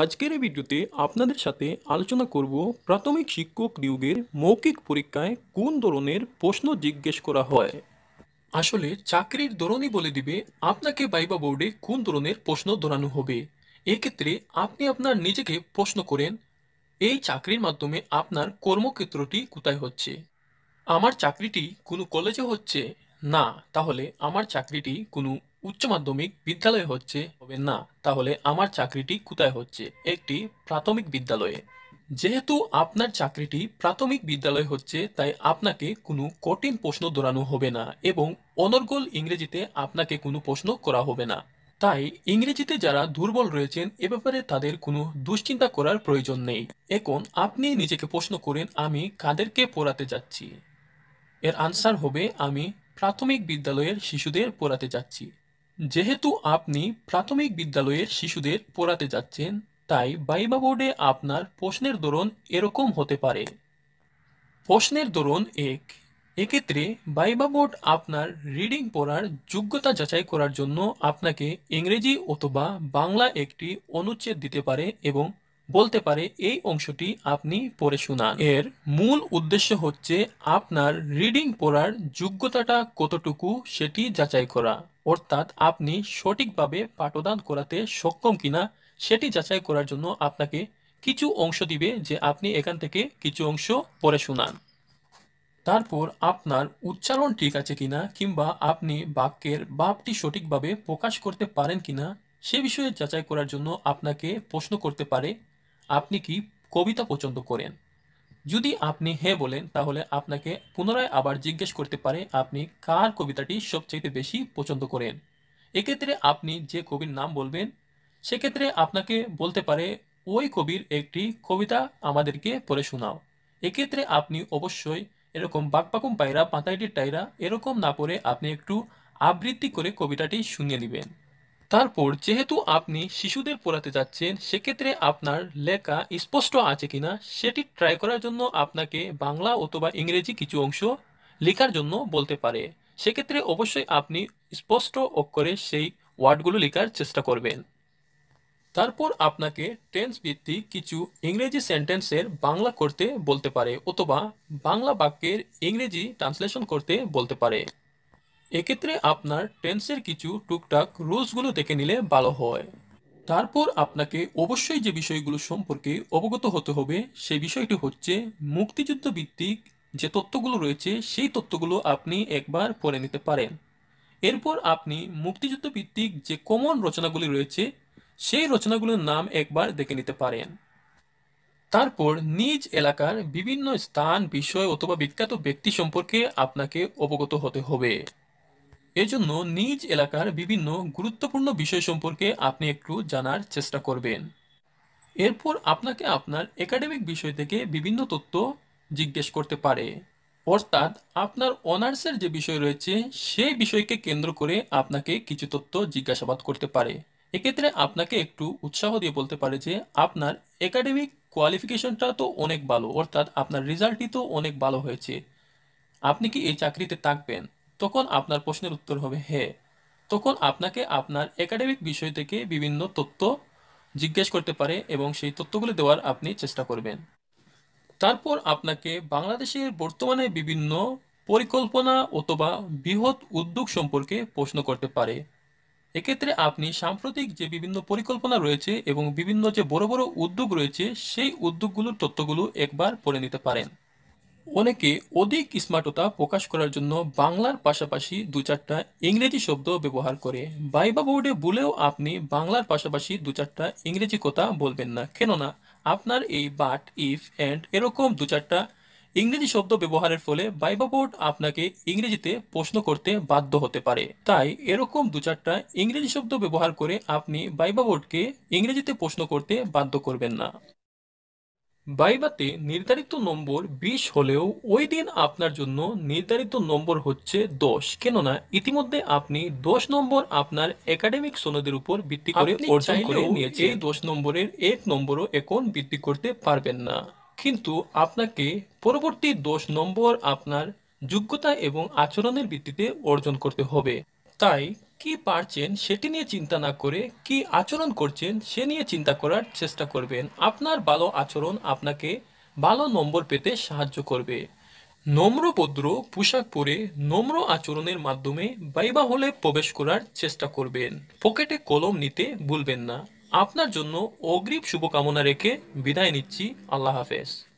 আজকের এই ভিডিওতে আপনাদের সাথে আলোচনা করব প্রাথমিক শিক্ষক নিয়োগের মৌখিক পরীক্ষায় কোন ধরনের প্রশ্ন জিজ্ঞেস করা হয় আসলে চাকরির ধরনই বলে দিবে আপনাকে বাইবা বোর্ডে কোন ধরনের প্রশ্ন ধরানো হবে এক্ষেত্রে আপনি আপনার নিজেকে প্রশ্ন করেন এই চাকরির মাধ্যমে আপনার কর্মক্ষেত্রটি কোথায় হচ্ছে আমার চাকরিটি কোনো কলেজে হচ্ছে না তাহলে আমার চাকরিটি কোনো উচ্চ মাধ্যমিক বিদ্যালয়ে হচ্ছে হবে না তাহলে আমার চাকরিটি কোথায় হচ্ছে একটি প্রাথমিক বিদ্যালয়ে যেহেতু আপনার চাকরিটি প্রাথমিক বিদ্যালয় হচ্ছে তাই আপনাকে কোনো কঠিন প্রশ্ন দৌড়ানো হবে না এবং অনর্গল ইংরেজিতে আপনাকে কোনো প্রশ্ন করা হবে না তাই ইংরেজিতে যারা দুর্বল রয়েছেন এ ব্যাপারে তাদের কোনো দুশ্চিন্তা করার প্রয়োজন নেই এখন আপনি নিজেকে প্রশ্ন করেন আমি কাদেরকে পড়াতে যাচ্ছি এর আনসার হবে আমি প্রাথমিক বিদ্যালয়ের শিশুদের পড়াতে যাচ্ছি যেহেতু আপনি প্রাথমিক বিদ্যালয়ের শিশুদের পড়াতে যাচ্ছেন তাই বাইবা বোর্ডে আপনার প্রশ্নের ধরন এরকম হতে পারে প্রশ্নের ধরন এক এক্ষেত্রে বাইবা বোর্ড আপনার রিডিং পড়ার যোগ্যতা যাচাই করার জন্য আপনাকে ইংরেজি অথবা বাংলা একটি অনুচ্ছেদ দিতে পারে এবং বলতে পারে এই অংশটি আপনি পড়ে শোনান এর মূল উদ্দেশ্য হচ্ছে আপনার রিডিং পড়ার যোগ্যতাটা কতটুকু সেটি যাচাই করা অর্থাৎ আপনি সঠিকভাবে পাঠদান করাতে সক্ষম কিনা সেটি যাচাই করার জন্য আপনাকে কিছু অংশ দিবে যে আপনি এখান থেকে কিছু অংশ পড়ে শোনান তারপর আপনার উচ্চারণ ঠিক আছে কিনা কিংবা আপনি বাক্যের ভাবটি সঠিকভাবে প্রকাশ করতে পারেন কিনা সে বিষয়ে যাচাই করার জন্য আপনাকে প্রশ্ন করতে পারে আপনি কি কবিতা পছন্দ করেন যদি আপনি হ্যাঁ বলেন তাহলে আপনাকে পুনরায় আবার জিজ্ঞেস করতে পারে আপনি কার কবিতাটি সবচেয়ে বেশি পছন্দ করেন এক্ষেত্রে আপনি যে কবির নাম বলবেন সেক্ষেত্রে আপনাকে বলতে পারে ওই কবির একটি কবিতা আমাদেরকে পড়ে শোনাও এক্ষেত্রে আপনি অবশ্যই এরকম বাকপাকুম পায়রা পাতাইটির টাইরা এরকম না পড়ে আপনি একটু আবৃত্তি করে কবিতাটি শুনিয়ে নেবেন তারপর যেহেতু আপনি শিশুদের পড়াতে যাচ্ছেন সেক্ষেত্রে আপনার লেখা স্পষ্ট আছে কিনা সেটি ট্রাই করার জন্য আপনাকে বাংলা অথবা ইংরেজি কিছু অংশ লেখার জন্য বলতে পারে সেক্ষেত্রে অবশ্যই আপনি স্পষ্ট অক্ষরে সেই ওয়ার্ডগুলো লেখার চেষ্টা করবেন তারপর আপনাকে টেন্স ভিত্তিক কিছু ইংরেজি সেন্টেন্সের বাংলা করতে বলতে পারে অথবা বাংলা বাক্যের ইংরেজি ট্রান্সলেশন করতে বলতে পারে এক্ষেত্রে আপনার টেন্সের কিছু টুকটাক রুলসগুলো দেখে নিলে ভালো হয় তারপর আপনাকে অবশ্যই যে বিষয়গুলো সম্পর্কে অবগত হতে হবে সেই বিষয়টি হচ্ছে মুক্তিযুদ্ধ ভিত্তিক যে তথ্যগুলো রয়েছে সেই তথ্যগুলো আপনি একবার পড়ে নিতে পারেন এরপর আপনি মুক্তিযুদ্ধ ভিত্তিক যে কমন রচনাগুলি রয়েছে সেই রচনাগুলোর নাম একবার দেখে নিতে পারেন তারপর নিজ এলাকার বিভিন্ন স্থান বিষয় অথবা বিখ্যাত ব্যক্তি সম্পর্কে আপনাকে অবগত হতে হবে এজন্য নিজ এলাকার বিভিন্ন গুরুত্বপূর্ণ বিষয় সম্পর্কে আপনি একটু জানার চেষ্টা করবেন এরপর আপনাকে আপনার একাডেমিক বিষয় থেকে বিভিন্ন তথ্য জিজ্ঞেস করতে পারে অর্থাৎ আপনার অনার্সের যে বিষয় রয়েছে সেই বিষয়কে কেন্দ্র করে আপনাকে কিছু তথ্য জিজ্ঞাসাবাদ করতে পারে এক্ষেত্রে আপনাকে একটু উৎসাহ দিয়ে বলতে পারে যে আপনার একাডেমিক কোয়ালিফিকেশনটা তো অনেক ভালো অর্থাৎ আপনার রেজাল্টই তো অনেক ভালো হয়েছে আপনি কি এই চাকরিতে থাকবেন তখন আপনার প্রশ্নের উত্তর হবে হ্যাঁ তখন আপনাকে আপনার একাডেমিক বিষয় থেকে বিভিন্ন তথ্য জিজ্ঞেস করতে পারে এবং সেই তথ্যগুলি দেওয়ার আপনি চেষ্টা করবেন তারপর আপনাকে বাংলাদেশের বর্তমানে বিভিন্ন পরিকল্পনা অথবা বৃহৎ উদ্যোগ সম্পর্কে প্রশ্ন করতে পারে এক্ষেত্রে আপনি সাম্প্রতিক যে বিভিন্ন পরিকল্পনা রয়েছে এবং বিভিন্ন যে বড় বড় উদ্যোগ রয়েছে সেই উদ্যোগগুলোর তথ্যগুলো একবার পড়ে নিতে পারেন অনেকে অধিক স্মার্টতা প্রকাশ করার জন্য বাংলার পাশাপাশি দু চারটা ইংরেজি শব্দ ব্যবহার করে বাইবা বোর্ডে বলেও আপনি বাংলার পাশাপাশি দু চারটা ইংরেজি কথা বলবেন না কেননা আপনার এই বাট ইফ অ্যান্ড এরকম দু চারটা ইংরেজি শব্দ ব্যবহারের ফলে বাইবা বোর্ড আপনাকে ইংরেজিতে প্রশ্ন করতে বাধ্য হতে পারে তাই এরকম দু চারটা ইংরেজি শব্দ ব্যবহার করে আপনি বাইবা বোর্ডকে ইংরেজিতে প্রশ্ন করতে বাধ্য করবেন না বাইবাতে নির্ধারিত নম্বর বিশ হলেও ওই দিন আপনার জন্য নির্ধারিত নম্বর হচ্ছে দশ কেননা ইতিমধ্যে আপনি দশ নম্বর আপনার একাডেমিক সনদের উপর ভিত্তি করে অর্জন করে নিয়েছে দশ নম্বরের এক নম্বরও এখন ভিত্তি করতে পারবেন না কিন্তু আপনাকে পরবর্তী দশ নম্বর আপনার যোগ্যতা এবং আচরণের ভিত্তিতে অর্জন করতে হবে তাই কি পারছেন সেটি নিয়ে চিন্তা না করে কি আচরণ করছেন সে নিয়ে চিন্তা করার চেষ্টা করবেন আপনার ভালো আচরণ আপনাকে ভালো নম্বর পেতে সাহায্য করবে নম্রভদ্র পোশাক পরে নম্র আচরণের মাধ্যমে বাইবা হলে প্রবেশ করার চেষ্টা করবেন পকেটে কলম নিতে ভুলবেন না আপনার জন্য অগ্রিম শুভকামনা রেখে বিদায় নিচ্ছি আল্লাহ হাফেজ